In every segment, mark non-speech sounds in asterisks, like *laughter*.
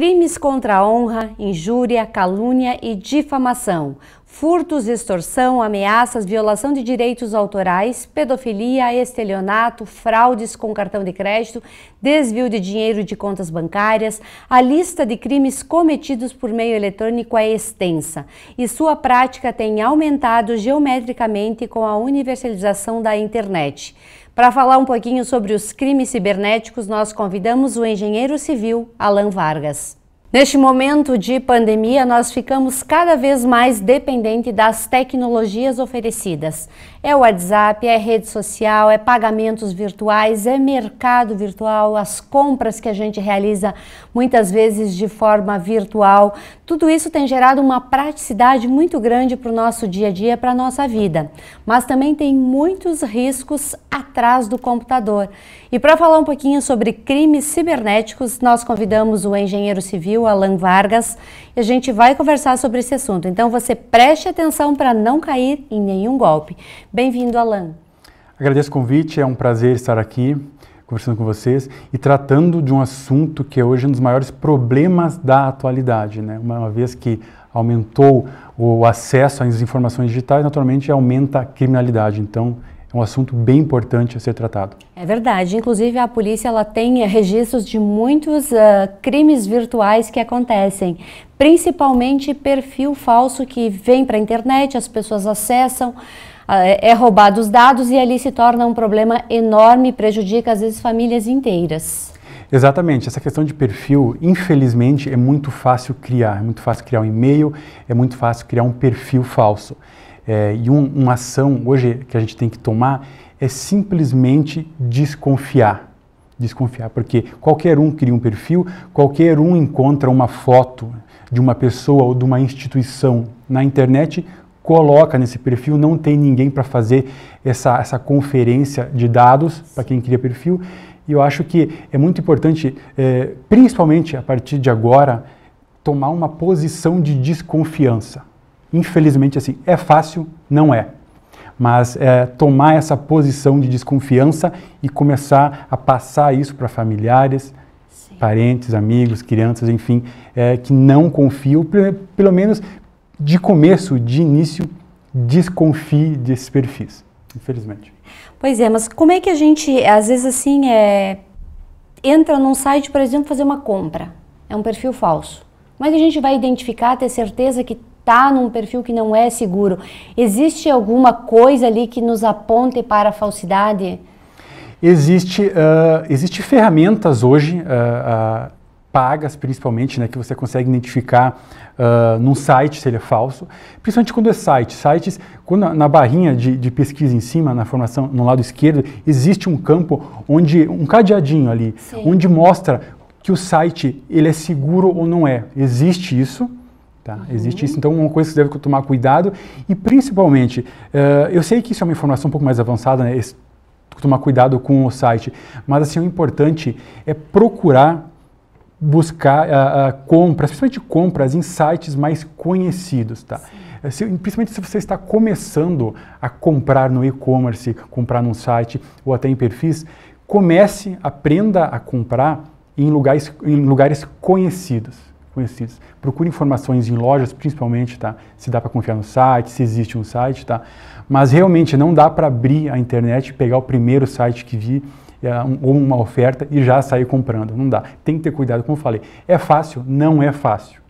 crimes contra a honra, injúria, calúnia e difamação, furtos, extorsão, ameaças, violação de direitos autorais, pedofilia, estelionato, fraudes com cartão de crédito, desvio de dinheiro de contas bancárias. A lista de crimes cometidos por meio eletrônico é extensa e sua prática tem aumentado geometricamente com a universalização da internet. Para falar um pouquinho sobre os crimes cibernéticos, nós convidamos o engenheiro civil Alan Vargas. Neste momento de pandemia, nós ficamos cada vez mais dependentes das tecnologias oferecidas. É WhatsApp, é rede social, é pagamentos virtuais, é mercado virtual, as compras que a gente realiza muitas vezes de forma virtual. Tudo isso tem gerado uma praticidade muito grande para o nosso dia a dia, para a nossa vida. Mas também tem muitos riscos atrás do computador. E para falar um pouquinho sobre crimes cibernéticos, nós convidamos o engenheiro civil Brasil, Alan Vargas, e a gente vai conversar sobre esse assunto. Então você preste atenção para não cair em nenhum golpe. Bem-vindo, Alan. Agradeço o convite, é um prazer estar aqui conversando com vocês e tratando de um assunto que é hoje um dos maiores problemas da atualidade, né? Uma vez que aumentou o acesso às informações digitais, naturalmente aumenta a criminalidade. Então, é um assunto bem importante a ser tratado. É verdade. Inclusive, a polícia ela tem eh, registros de muitos uh, crimes virtuais que acontecem, principalmente perfil falso que vem para a internet, as pessoas acessam ah, é, é roubado os dados e ali se torna um problema enorme, prejudica às vezes famílias inteiras. Exatamente, essa questão de perfil, infelizmente, é muito fácil criar. É muito fácil criar um e-mail, é muito fácil criar um perfil falso. É, e um, uma ação hoje que a gente tem que tomar é simplesmente desconfiar. Desconfiar, porque qualquer um cria um perfil, qualquer um encontra uma foto de uma pessoa ou de uma instituição na internet, coloca nesse perfil, não tem ninguém para fazer essa, essa conferência de dados para quem cria perfil. E eu acho que é muito importante, é, principalmente a partir de agora, tomar uma posição de desconfiança. Infelizmente, assim, é fácil? Não é. Mas é, tomar essa posição de desconfiança e começar a passar isso para familiares, Sim. parentes, amigos, crianças, enfim, é, que não confiam, pelo menos de começo, de início, desconfie desses perfis, infelizmente. Pois é, mas como é que a gente, às vezes assim, é, entra num site, por exemplo, fazer uma compra, é um perfil falso. Como é que a gente vai identificar, ter certeza que está num perfil que não é seguro, existe alguma coisa ali que nos aponte para a falsidade? Existe, uh, existe ferramentas hoje uh, uh, pagas, principalmente, né, que você consegue identificar uh, num site se ele é falso, principalmente quando é site. Sites, quando, na barrinha de, de, pesquisa em cima, na formação, no lado esquerdo, existe um campo onde, um cadeadinho ali, Sim. onde mostra que o site ele é seguro ou não é. Existe isso, Tá? Uhum. Existe isso, então uma coisa que você deve tomar cuidado e principalmente, uh, eu sei que isso é uma informação um pouco mais avançada, né? Esse, tomar cuidado com o site, mas assim o importante é procurar buscar uh, uh, compras, principalmente compras em sites mais conhecidos, tá? Se, principalmente se você está começando a comprar no e-commerce, comprar num site ou até em perfis, comece, aprenda a comprar em lugares, em lugares conhecidos conhecidos. Procure informações em lojas, principalmente, tá? Se dá para confiar no site, se existe um site, tá? Mas realmente não dá para abrir a internet, pegar o primeiro site que vi ah, ou uma oferta e já sair comprando. Não dá. Tem que ter cuidado, como eu falei. É fácil? Não é fácil.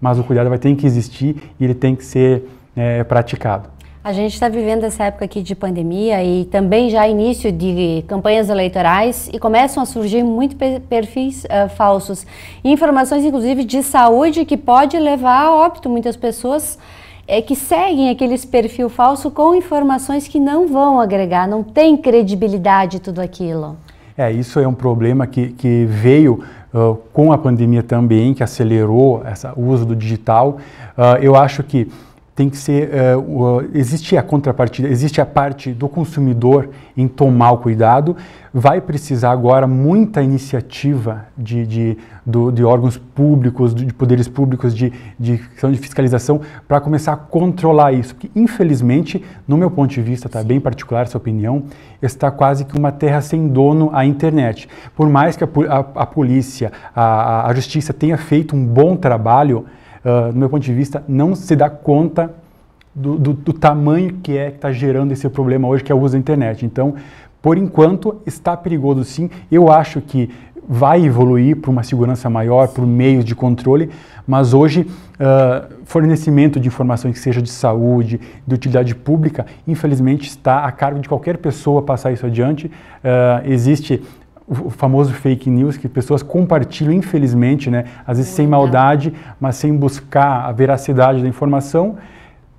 Mas o cuidado vai ter que existir e ele tem que ser é, praticado. A gente está vivendo essa época aqui de pandemia e também já início de campanhas eleitorais e começam a surgir muito perfis uh, falsos. Informações, inclusive, de saúde que pode levar a óbito muitas pessoas é, que seguem aqueles perfil falso com informações que não vão agregar, não tem credibilidade tudo aquilo. É, isso é um problema que, que veio uh, com a pandemia também, que acelerou o uso do digital. Uh, eu acho que tem que ser uh, uh, existe a contrapartida, existe a parte do consumidor em tomar o cuidado. Vai precisar agora muita iniciativa de, de, do, de órgãos públicos, de poderes públicos, de, de questão de fiscalização para começar a controlar isso. Porque, infelizmente, no meu ponto de vista, tá bem particular essa opinião, está quase que uma terra sem dono a internet. Por mais que a, a, a polícia, a, a justiça tenha feito um bom trabalho, ah, do meu ponto de vista, não se dá conta do, do, do tamanho que é que está gerando esse problema hoje, que é o uso da internet. Então, por enquanto, está perigoso sim. Eu acho que vai evoluir para uma segurança maior, para meios de controle, mas hoje uh, fornecimento de informações que seja de saúde, de utilidade pública, infelizmente está a cargo de qualquer pessoa passar isso adiante. Uh, existe o famoso fake news que pessoas compartilham, infelizmente, né? às vezes sem maldade, mas sem buscar a veracidade da informação.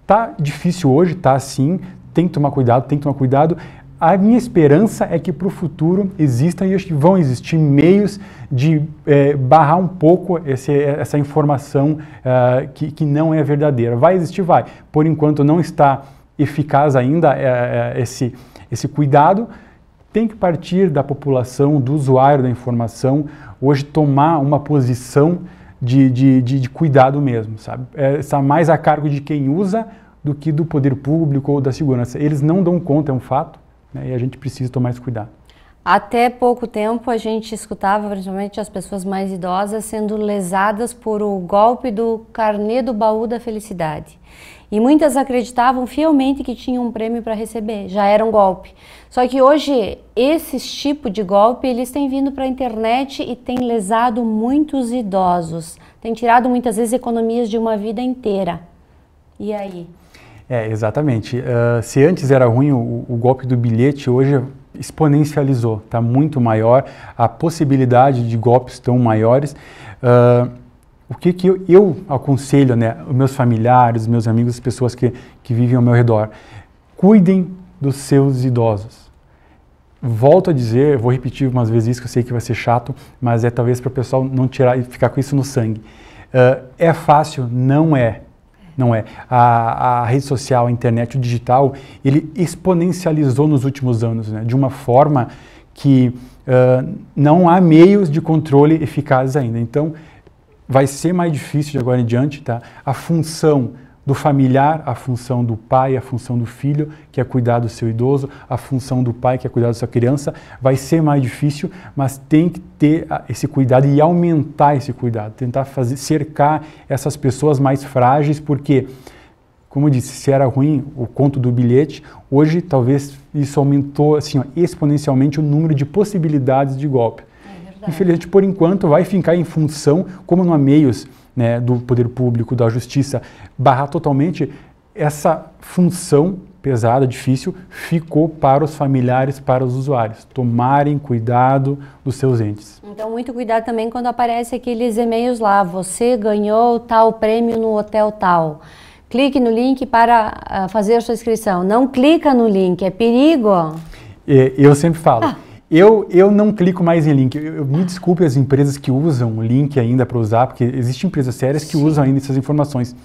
Tá difícil hoje, tá assim, tem que tomar cuidado, tem que tomar cuidado. A minha esperança é que para o futuro existam e vão existir meios de é, barrar um pouco esse, essa informação uh, que, que não é verdadeira. Vai existir? Vai. Por enquanto não está eficaz ainda eh, esse, esse cuidado, tem que partir da população, do usuário da informação, hoje tomar uma posição de, de, de, de cuidado mesmo, sabe? É, está mais a cargo de quem usa do que do poder público ou da segurança. Eles não dão conta, é um fato, né? e a gente precisa tomar esse cuidado. Até pouco tempo a gente escutava, principalmente as pessoas mais idosas, sendo lesadas por o golpe do carnê do baú da felicidade. E muitas acreditavam fielmente que tinham um prêmio para receber, já era um golpe. Só que hoje esses tipo de golpe eles têm vindo para a internet e têm lesado muitos idosos, têm tirado muitas vezes economias de uma vida inteira. E aí? É, exatamente. Uh, se antes era ruim o, o golpe do bilhete, hoje exponencializou, está muito maior, a possibilidade de golpes tão maiores. Uh, o que, que eu, eu aconselho, né, os meus familiares, os meus amigos, as pessoas que, que vivem ao meu redor? Cuidem dos seus idosos. Volto a dizer, vou repetir umas vezes isso, que eu sei que vai ser chato, mas é talvez para o pessoal não tirar e ficar com isso no sangue. Uh, é fácil? Não é. Não é. A, a, rede social, a internet, o digital, ele exponencializou nos últimos anos, né, de uma forma que uh, não há meios de controle eficazes ainda. Então, vai ser mais difícil de agora em diante, tá? A função do familiar, a função do pai, a função do filho, que é cuidar do seu idoso, a função do pai, que é cuidar da sua criança, vai ser mais difícil, mas tem que ter ah, esse cuidado e aumentar esse cuidado, tentar fazer, cercar essas pessoas mais frágeis, porque, como eu disse, se era ruim o conto do bilhete, hoje talvez isso aumentou assim, ó, exponencialmente o número de possibilidades de golpe infelizmente, por enquanto, vai ficar em função, como não há meios né, do poder público, da justiça, barrar totalmente essa função pesada, difícil, ficou para os familiares, para os usuários, tomarem cuidado dos seus entes. Então, muito cuidado também quando aparece aqueles e-mails lá, você ganhou tal prêmio no hotel tal. Clique no link para ah, fazer sua inscrição. Não clica no link, é perigo. Eu sempre falo, ah. Eu, eu não clico mais em link. Eu, eu me desculpe as empresas que usam o link ainda para usar, porque existem empresas sérias que Sim. usam ainda essas informações.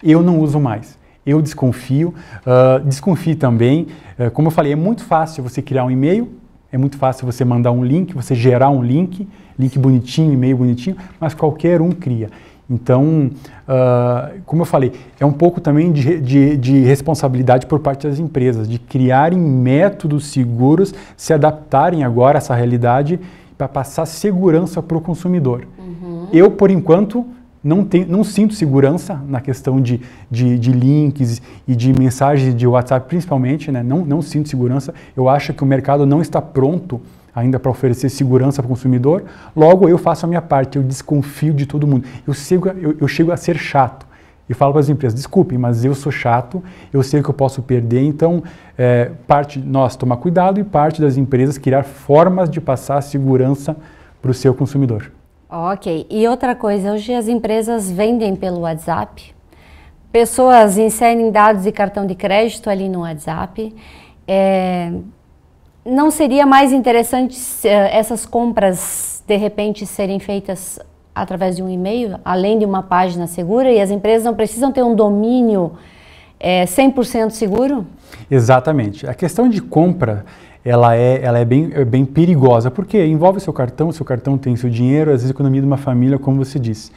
Eu não uso mais. Eu desconfio. Uh, ah, desconfio também. Uh, como eu falei, é muito fácil você criar um e-mail, é muito fácil você mandar um link, você gerar um link, link bonitinho, e-mail bonitinho, mas qualquer um cria. Então, uh, como eu falei, é um pouco também de, de, de, responsabilidade por parte das empresas, de criarem métodos seguros, se adaptarem agora a essa realidade para passar segurança para o consumidor. Uhum. Eu, por enquanto, não, tenho, não sinto segurança na questão de, de, de, links e de mensagens de WhatsApp, principalmente, né? não, não sinto segurança. Eu acho que o mercado não está pronto ainda para oferecer segurança para o consumidor, logo eu faço a minha parte, eu desconfio de todo mundo. Eu, sigo, eu, eu chego a ser chato. E falo para as empresas, desculpem, mas eu sou chato, eu sei que eu posso perder, então é, parte nós tomar cuidado e parte das empresas criar formas de passar segurança para o seu consumidor. Ok. E outra coisa, hoje as empresas vendem pelo WhatsApp. Pessoas inserem dados e cartão de crédito ali no WhatsApp. É, não seria mais interessante eh, essas compras de repente serem feitas através de um e-mail, além de uma página segura, e as empresas não precisam ter um domínio é, eh, 100% seguro? Exatamente. A questão de compra ela é, ela é, bem, é bem perigosa, porque envolve seu cartão, seu cartão tem seu dinheiro, às vezes a economia de uma família, como você disse.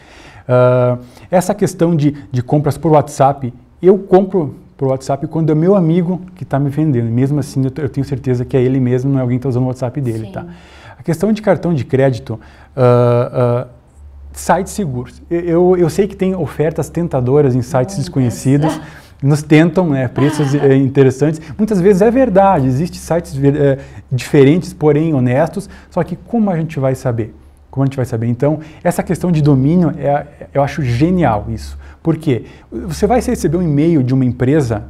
Uh, essa questão de, de compras por WhatsApp, eu compro por WhatsApp quando é meu amigo que está me vendendo. Mesmo assim, eu, eu, tenho certeza que é ele mesmo, não é alguém que está usando o WhatsApp dele, tá? A questão de cartão de crédito, uh, uh, sites seguros. Eu, eu, eu, sei que tem ofertas tentadoras em sites desconhecidos, nos tentam, né, preços é, *laughs* interessantes. Muitas vezes é verdade, existem sites é, diferentes, porém honestos, só que como a gente vai saber? Como a gente vai saber? Então, essa questão de domínio, é, eu acho genial isso. Por quê? Você vai receber um e-mail de uma empresa.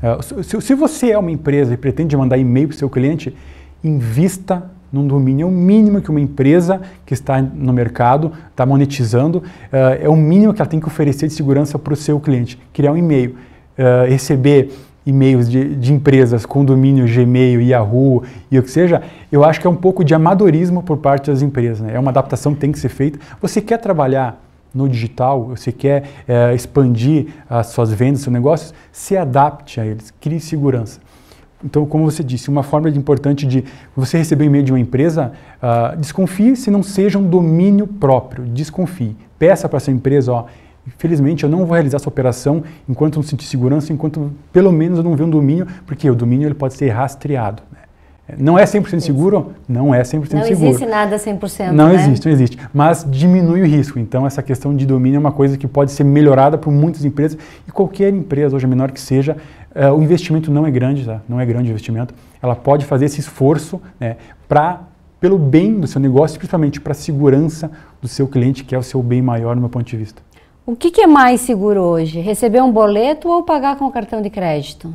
É, se você é uma empresa e pretende mandar e-mail para o seu cliente, invista num domínio. É o mínimo que uma empresa que está no mercado, está monetizando, é, é o mínimo que ela tem que oferecer de segurança para o seu cliente. Criar um e-mail, é, receber e-mails de, de, empresas, condomínio, Gmail, Yahoo e o que seja, eu acho que é um pouco de amadorismo por parte das empresas. Né? É uma adaptação que tem que ser feita. Você quer trabalhar no digital, você quer é, expandir as suas vendas, seus negócios, se adapte a eles, crie segurança. Então, como você disse, uma forma importante de você receber um e-mail de uma empresa, uh, desconfie se não seja um domínio próprio, desconfie. Peça para sua empresa, ó, Infelizmente, eu não vou realizar essa operação enquanto não sentir segurança, enquanto pelo menos eu não ver um domínio, porque o domínio ele pode ser rastreado. Né? Não é 100% seguro? Não é 100% seguro. Não existe nada 100%. Não né? existe, não existe. Mas diminui o risco. Então, essa questão de domínio é uma coisa que pode ser melhorada por muitas empresas. E qualquer empresa, hoje é menor que seja, uh, o investimento não é grande, tá? não é grande o investimento. Ela pode fazer esse esforço né, para pelo bem do seu negócio, principalmente para a segurança do seu cliente, que é o seu bem maior, no meu ponto de vista. O que, que, é mais seguro hoje? Receber um boleto ou pagar com o cartão de crédito?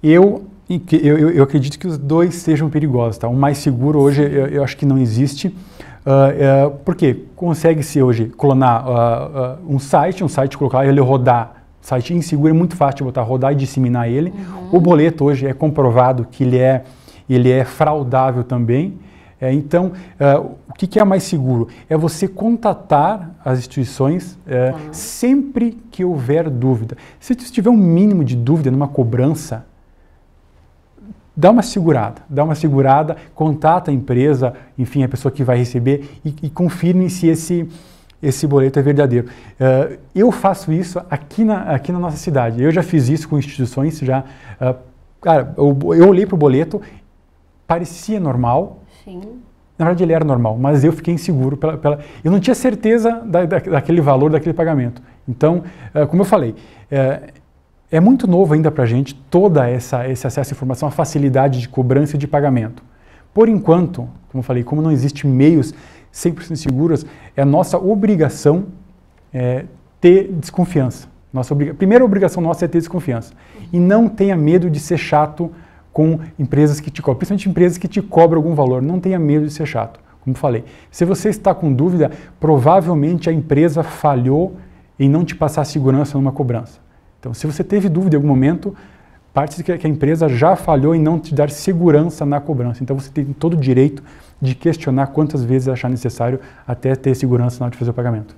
Eu, eu, eu acredito que os dois sejam perigosos. Tá? O mais seguro hoje eu, eu acho que não existe. Uh, ah, uh, é, porque consegue-se hoje clonar uh, um site, um site colocar ele rodar site inseguro é muito fácil de botar rodar e disseminar ele. Uhum. O boleto hoje é comprovado que ele é, ele é fraudável também. É, então, uh, o que, que, é mais seguro? É você contatar as instituições uh, uhum. sempre que houver dúvida. Se você tiver um mínimo de dúvida numa cobrança, dá uma segurada, dá uma segurada, contata a empresa, enfim, a pessoa que vai receber e, e confirme se esse, esse boleto é verdadeiro. Uh, eu faço isso aqui na, aqui na nossa cidade. Eu já fiz isso com instituições, já. cara, eu, eu olhei para o boleto, parecia normal, Sim. Na verdade, ele era normal, mas eu fiquei inseguro. Pela, pela... Eu não tinha certeza da, da, daquele valor, daquele pagamento. Então, eh, como eu falei, é, é muito novo ainda para a gente toda essa esse acesso à informação, a facilidade de cobrança e de pagamento. Por enquanto, como eu falei, como não existe meios 100% seguros, é nossa obrigação é, ter desconfiança. Nossa obriga... Primeira obrigação nossa é ter desconfiança. E não tenha medo de ser chato com empresas que te cobram, principalmente empresas que te cobram algum valor. Não tenha medo de ser chato, como falei. Se você está com dúvida, provavelmente a empresa falhou em não te passar segurança numa cobrança. Então, se você teve dúvida em algum momento, parte que a empresa já falhou em não te dar segurança na cobrança. Então, você tem todo o direito de questionar quantas vezes achar necessário até ter segurança na hora de fazer o pagamento.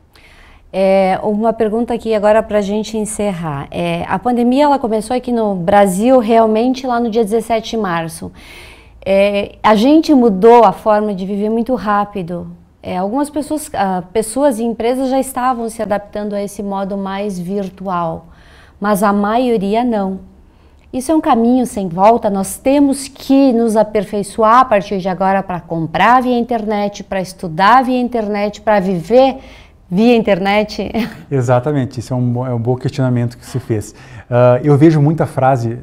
É, uma pergunta aqui agora para a gente encerrar. É, a pandemia ela começou aqui no Brasil realmente lá no dia 17 de março. É, a gente mudou a forma de viver muito rápido. É, algumas pessoas, uh, pessoas e empresas já estavam se adaptando a esse modo mais virtual, mas a maioria não. Isso é um caminho sem volta, nós temos que nos aperfeiçoar a partir de agora para comprar via internet, para estudar via internet, para viver via internet? *laughs* Exatamente, isso é um, é um bom questionamento que se fez. Uh, eu vejo muita frase,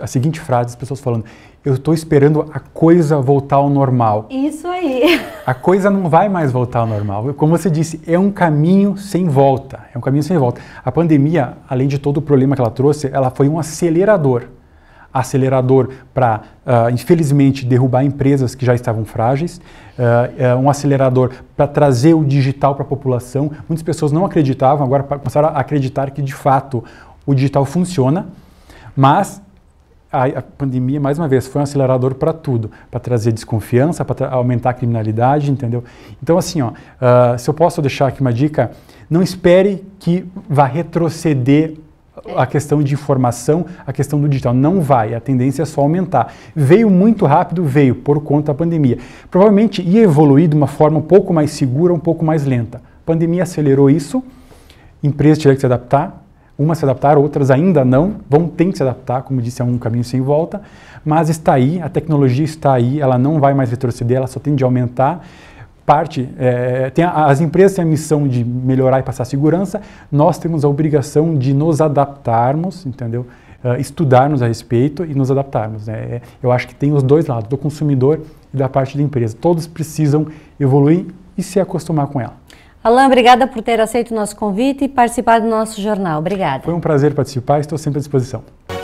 a, a seguinte frase, as pessoas falando, eu estou esperando a coisa voltar ao normal. Isso aí. A coisa não vai mais voltar ao normal. Como você disse, é um caminho sem volta. É um caminho sem volta. A pandemia, além de todo o problema que ela trouxe, ela foi um acelerador acelerador para, uh, ah, infelizmente, derrubar empresas que já estavam frágeis, uh, um acelerador para trazer o digital para a população. Muitas pessoas não acreditavam, agora passaram a acreditar que, de fato, o digital funciona, mas a, pandemia, mais uma vez, foi um acelerador para tudo, para trazer desconfiança, para tra aumentar a criminalidade, entendeu? Então, assim, ó, uh, se eu posso deixar aqui uma dica, não espere que vá retroceder a questão de informação, a questão do digital. Não vai, a tendência é só aumentar. Veio muito rápido, veio, por conta da pandemia. Provavelmente ia evoluir de uma forma um pouco mais segura, um pouco mais lenta. A pandemia acelerou isso, empresas tiveram que se adaptar, umas se adaptaram, outras ainda não, vão ter que se adaptar, como disse, é um caminho sem volta, mas está aí, a tecnologia está aí, ela não vai mais retroceder, ela só tende a aumentar parte, é, a, as empresas têm a missão de melhorar e passar segurança, nós temos a obrigação de nos adaptarmos, entendeu? Uh, ah, estudarmos a respeito e nos adaptarmos. Né? É, eu acho que tem os dois lados, do consumidor e da parte da empresa. Todos precisam evoluir e se acostumar com ela. Alain, obrigada por ter aceito o nosso convite e participar do nosso jornal. Obrigada. Foi um prazer participar, estou sempre à disposição.